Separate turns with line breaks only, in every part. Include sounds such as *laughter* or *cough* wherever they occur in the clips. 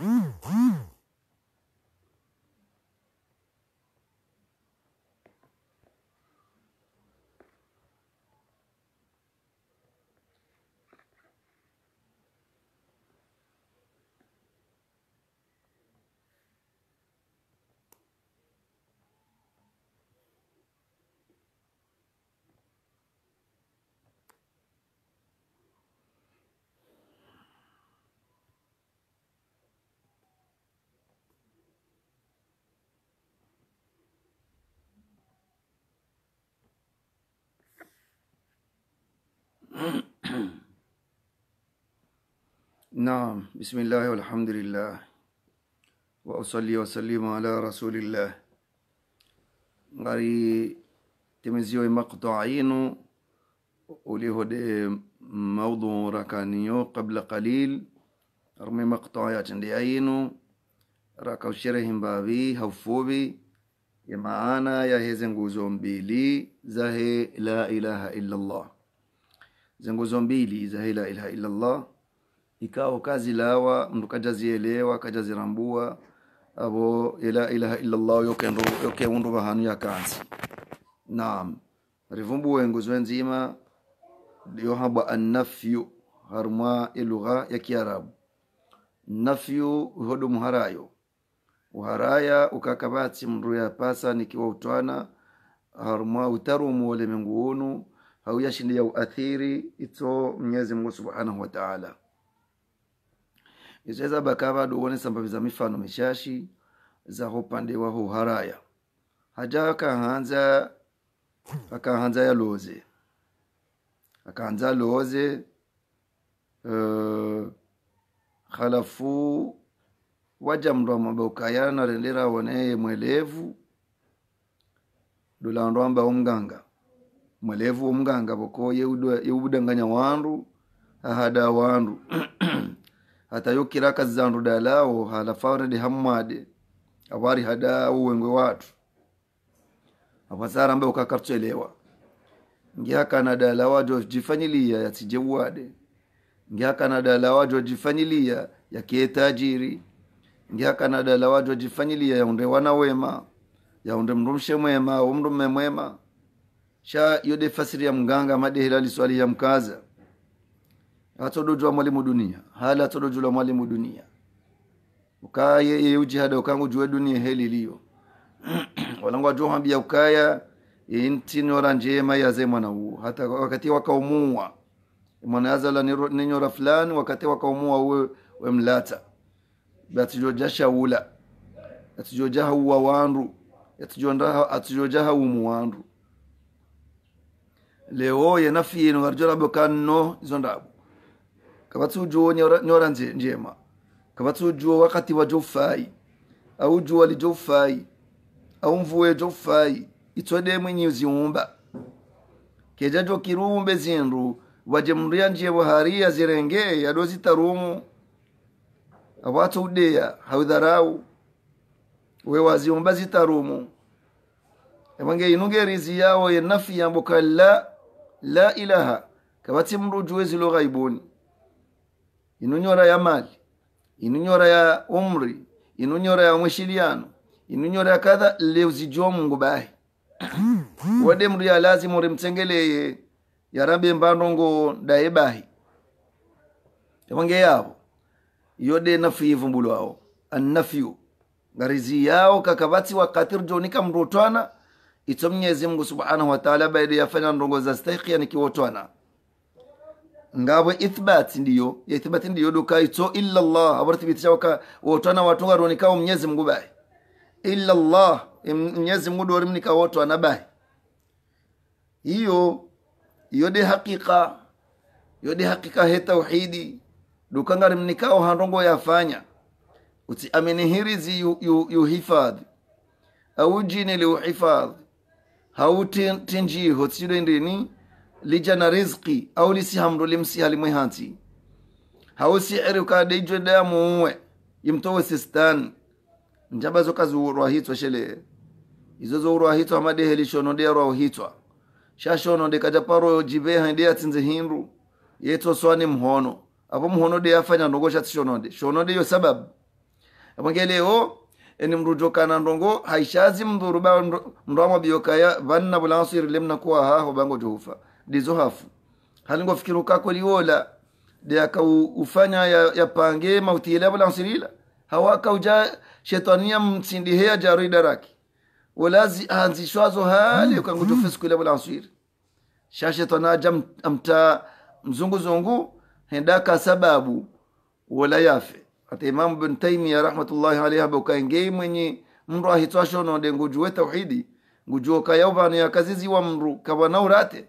Mm. نعم بسم الله والحمد لله وأصلي وسلم على رسول الله غري تمزيو مقطعين وليه موضوع ركانيو قبل قليل رمي دي لعينو ركو شرهم بابي هفوبي ya maana ya hizi nguzo mbili زهي لا إله إلا الله za nguzo mbili za la ilaha illa Allah ikawa kazi lawa mndu kajazielewa kajazirambua abo ila ilaha illallah yokendo yokeundu bahanu yakanzi naam rivumbu wenguzwe nzima yohabwa annafyu harma ilugha ya kiarabu nafyu hodu muharayo uharaya ukakabatsi mndu yapasa nikiwa utwana harumwa utarumu ulemengu unu hauyashindia uathiri itso mnyezi mungu subhanahu wataala izeza bakaba duwonesa mifano mishashi za upande wa huharaya haja akahanza akahanza yaloze akahanza loze uh, halafu waja mndu amabaukaya narendera woneye mwelevu dulandu amba umganga mwelevu umganga boko yeubudanganya wandu ahada wandu *clears throat* atayokira akazandu dalawo halafaurede hammade awari hada uwengwe watu awasara ambaye ukakatswelewa ngiakana dalawa jojifanyiliya yatsijewuade ngiakana dalawa jojifanyiliya yakietajiri ngiakana dalawa jojifanyiliya yaunde wana wema yaunde mndu mshe mwema au mwema sha yode fasiri ya mganga madehela liswali ya mkaza atodojwa mwalimu dunia hala atodojulwa mwalimu dunia ukaye yeujihada ukangu juwe dunia heli liyo *clears throat* walangu ajuhambia ukaya inti nyora njema yaze mwana uu hata wakati wakaumua mwana azala ninyora fulani wakati wakaumua uwe we wemlata batijoja shaula atijoja hauwa wandu atijoja haumu wandu leo yenafiyinu arjo rabo kanno izo ndabu kabatujuo nyora, nyora njema juo wakati wa jofai au li jofai au mvue jofai itwede mwenyezi keja jo kirumbe zindu wajemria njewa haria zirenge yadozitarumu awatu hawidharau we waziumba zitarumu rizi yao yawo nafi ya kala la ilaha kabati mrujuwe zilo ghaibuni inunyora ya mali inunyora ya umri inunyora ya mwishiliano inunyora ya kadha leuzijua mungu bahi *clears throat* wade mri ya lazimu rimtsengeleye yarabe mbanongo daye bahi yawange yavo yode nafi yivumbulu ao annafyu ngarizi yao kakavatsi wakatir jonika mrotwana itso mnyezi mungu subhanahu wataala baide yafanya ndongo za stahiki yani kiwotwana ngabo ithbat ndiyo ya ithbat ndiyo doka ito illa Allah abarthibitisha waka wotana watu waronika Mwenyezi Mungu bae illa Allah Mwenyezi Mungu mnika woto anabae hiyo yode hakika yode hakika he tauhidi doka mnika dukangarimnikao handongo fanya uti amenihirizi yuhifadhi yu, yu au jini liuhifadhi hautinjiho ticidendini lijana rizqi au hamru limsi halimwe hansi hawo siiri ukadeijwe damuwe imtowe sistan njaba zoka zuurwa hitwa shele izo zourwa hitwa amadehe lishono dearwawo hitwa shashono dekajaparo jibeha de atsinze hindu yetso swani mhono apo mhono de afanya ndongo shatsishonode shonode yo sababu o eni kana ndongo haishazi mdhuru ba mndwamwa biokaya vanna bulasiri lemnakuwa haho bango johufa ndizo hafu halingofikira ukako ya, ya yapange mauti yelavo lansirila hawakauja shetania mtsindiheya jaro idaraki walazi hanzishwazo hali ukangutofesiku mm-hmm. ilavo lansiri sha shetani aja amta mzunguzungu hendaka sababu wala yafe hata imamu bin taimia rahmatullahi alaihi abokaengei mwenye mndu ahitswashononde ngujuwe tauhidi ngujuo kayauvaneyakaziziwa mndu kawana urate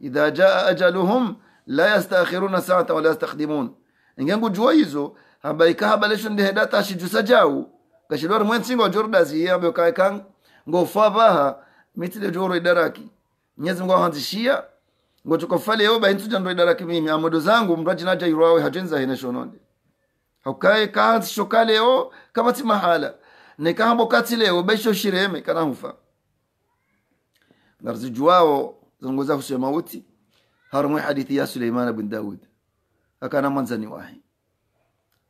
idha jaa ajaluhum la yastakhiruna saata wala yastakhdimun engengu juwa hizo hamba ikaha balesho ndiheda tashijusa jau gashilwar mwentsingo jordazi yambe ukaikan ngofa baha mitile joro idaraki nyezi mgo hanzishia ngo tukofale yoba baintu jando idaraki mimi amodo zangu mraji naja irwawe hajenza hene shononde haukae kahanzi shokale yo kama ti mahala ne nekahambo katile leo baisho shireme kana hufa garzi juwao zungumza kuhusu mauti harumu hadithi ya Suleiman bin Daud akana manzani wahi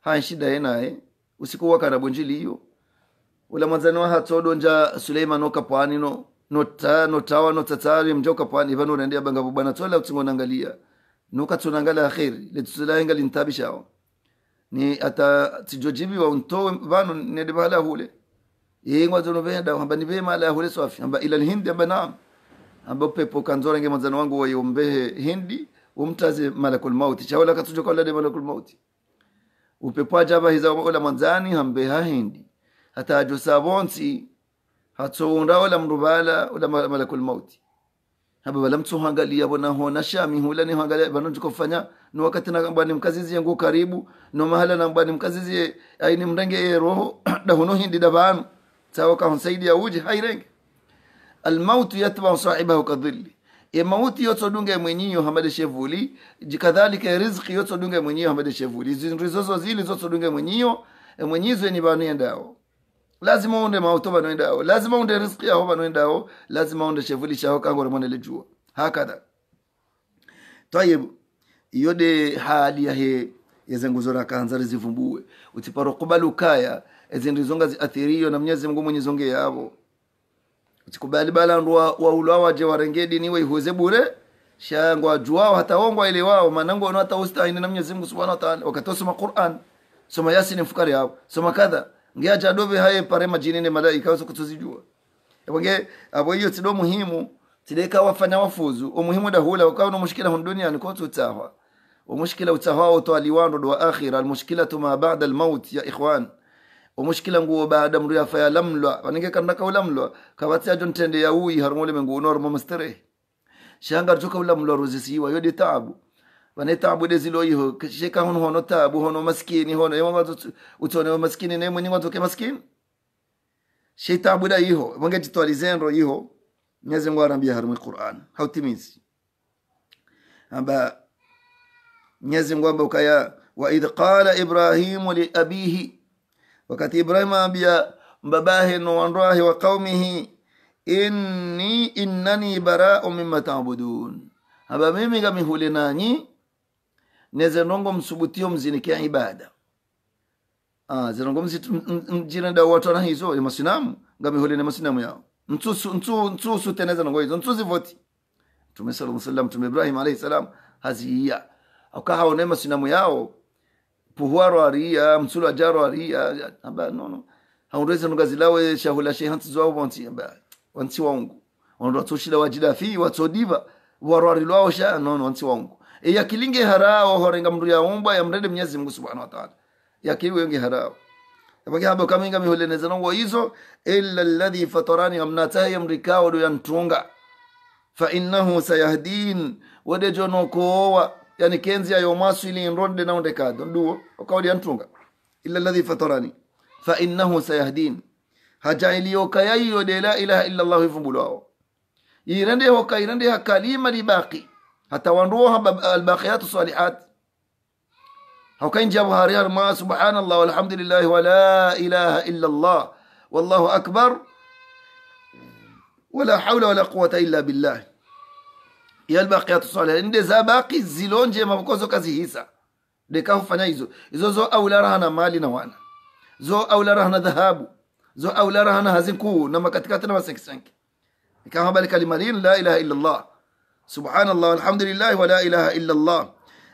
ha shida yenaye eh? usikuwa kana bunjili hiyo ula manzani wa hatodo nja Suleiman okapwani no nota notawa notatari mjoka pwani vanu naendea banga bwana tola utingo nangalia nuka tunangala akhiri letulaenga lintabishao ni ata tijojibiwa untowe vanu nende bahala hule yengwa zonovenda hamba ni vema ala hule sofi hamba ila alhindi hamba naam ambapo kanzora nge mwanzano wangu wa yombehe hindi umtaze malakul mauti chawala katujo kwa lade malakul mauti upepo ajaba hiza wala mwanzani hambeha hindi hata ajo sabonsi unra wala mrubala wala malakul mauti haba wala bala mtsuhangalia wana hona shami hula ni hangalia bana fanya ni wakati na bwana mkazizi yangu karibu ni mahala na bwana mkazizi ayini mrenge ya roho *clears throat* da hindi da banu sawa ka honsaidia uji hairenge almautu yatbau sahibahu kadhilli emauti yotsodunga mwenyinyo hamade shevuli jikadhalika riziki yotsodunga mwenyinyo hamade shevuli zindu zozo zili zotsodunga mwenyinyo mwenyizo ni banu yendao lazima unde mauto banu yendao lazima unde riziki yao banu yendao lazima unde shevuli shao kango ramwana lejua hakadha tayibu yode hali ya yahe yazenguzora kanzari zivumbue utiparo kubalukaya ezindu zonga ziathiriyo na mnyezi mungu mwenyezonge yavo tikubali bala ndo waulawa je warengedi niwe ihuze bure shango juwao hata wongwa ile wao manango wana hata usta ina Mwenyezi Mungu Subhanahu wa Ta'ala wakatosoma Qur'an soma Yasin mfukari hao soma kadha ngeacha dobe haye pare majini ne malaika wazo kutuzijua ebonge abo hiyo tido muhimu tideka wafanya wafuzu umuhimu dahula na mushkila hun dunia duniani kwa tutahwa ومشكلة وتهاوت الوان والآخرة المشكلة ما بعد الموت ya ikhwan omushikila nguwo baada mndu yafaya lamlwa vanenge kanna kaulamlwa kavatseajo ntende yauyi harung'ole mengu unormo msterehe shanga richo kaulamlwa rozisiyiwa yode taabu vane taabu deziloyiho shekahun hono hono taabu hono maskini hono utone wa maskini nemwe ning'watsoke maskini she taabu da yiho vangejitwalizenro yiho mnyezi mungu arambia harumwe quran hautimizi amba nyeze nguwa amba ukaya idh qala ibrahimu li abihi wakati ibrahima ambia mbabahe nowanrwahe wa qaumihi inni innani barau mima tabudun aba mimi gamihule nanyi nezendongo msubutio mzinikia ibada ah, zendongo mjineda watana hizo ya masinamu gamihule ne masinamu yao ntsusu ntsu ntsusu teneza nongo hizo ntsuzi voti mtume sallallahu alaihi wasallam mtume ibrahim alayhi salam haziya akahaone masinamu yao pouvoiroaria msulajaroaria aba nono haundweza nungazilawe shahula shehantsizoabo wanti aba wansi waungu ondoa tsoshila wajida fi watsodiva warwarilwao sha nono wansi waungu e ya kilinge harao horenga ya umba ya mrede mnyezi mungu subhanahu wa ta'ala ya kilu yakiliwenge harao yabaki habo kaminga miholeneza nongo hizo illa alladhi fatarani ya mrikao ya ntunga fa innahu sayahdin wade jonokoowa yani kenzi ayo masuli en rodde nawde ka don ɗuwo o kawɗi antunga illa alladi fatarani fa innahu sayahdin ha jahili o kayayyoɗe la ilaha illallahu fumbulo awo yirande hokka yirande ha kalima ɗi baqi ha tawanduwo ha albaqiyatu salihat hawkain jabu hari har ma subhanallah walhamdulillahi wa la ilaha illallah wallahu akbar wala hawla wala quwata illa billah ya albaqiyatu salih nde za baki zilo njema kwa zo kazihisa de kafanya hizo hizo zo aulara hana mali na wana zo aulara hana dhahabu zo aulara hana hazinku na makatikati na masenkisenki kama bali kalima lin la ilaha illa allah subhanallah alhamdulillah wa la ilaha illa allah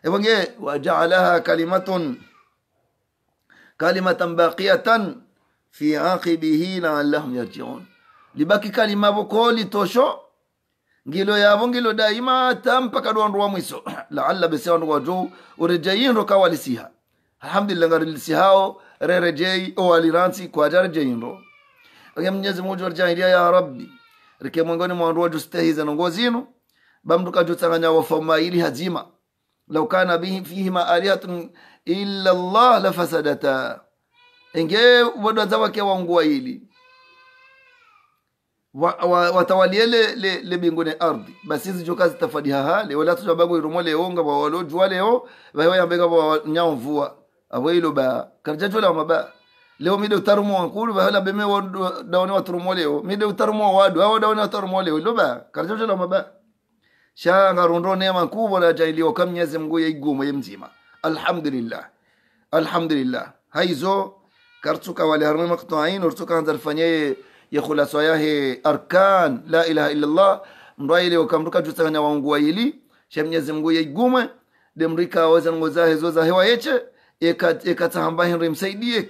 ebonge waja'alaha kalimatun kalimatan baqiyatan fi aqibihi la'allahum yarji'un libaki kalima bokoli tosho ngilo yavo ngilo daima tampa kadwandu wa mwiso *clears throat* laalla besewandu watu urejeyindo kawalisiha alhamdulillah ngarilisihao rerejei owaliransi kwajarejeyindo ake mnyezi muju warjahilia ya rabbi rike mwengoni mwandu waju stehiza zinu bamdu kajutsanganya ili hazima lau kana bihi fihima alihatun illa llah lafasadata enge wadwa zawake waunguwa ili watawaliele le, le bingone ardhi basi hizi joka zitafadiha hale wala tuja bango iromo leonga ba walo jua leo bahewa yambega ba nyao mvua abo ilo ba karja jua la maba leo mide utarumo wankulu ba hala beme daone waturumo leo mide utarumo wadu hao daone waturumo leo ilo ba karja jua la maba shanga rondo neema kubwa la jailiwa kam nyezi mgu ya igumo ya mzima alhamdulillah alhamdulillah haizo kartuka wale harme maqtuain urtuka anzarfanyaye ya khulasa yahe arkan la ilaha illallah mndu aile ukamruka jusahana waungua ili sha mnyezi mngu yeigumwe demrika wazango zahe zo zahewa yeche ekatahambahinri msaidie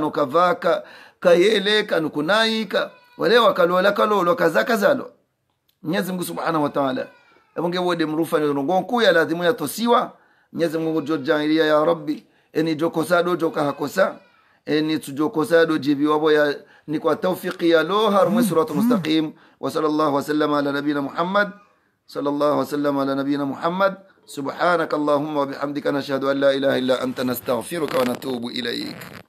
no kavaka kayele kanu kunaika wale wakalola kalolo kaza kazalo mnyezi mngu subhanahu wa ta'ala ebonge wode mrufa ni nirongonku ya lazimu ya tosiwa mnyezi mngu jojailia ya rabbi eni jokosa do joka hakosa اني تجوكوسادو جيبي وابويا نكوا توفيقي يا لوهر مسرة مستقيم وصلى الله وسلم على نبينا محمد صلى الله وسلم على نبينا محمد سبحانك اللهم وبحمدك نشهد ان لا اله الا انت نستغفرك ونتوب اليك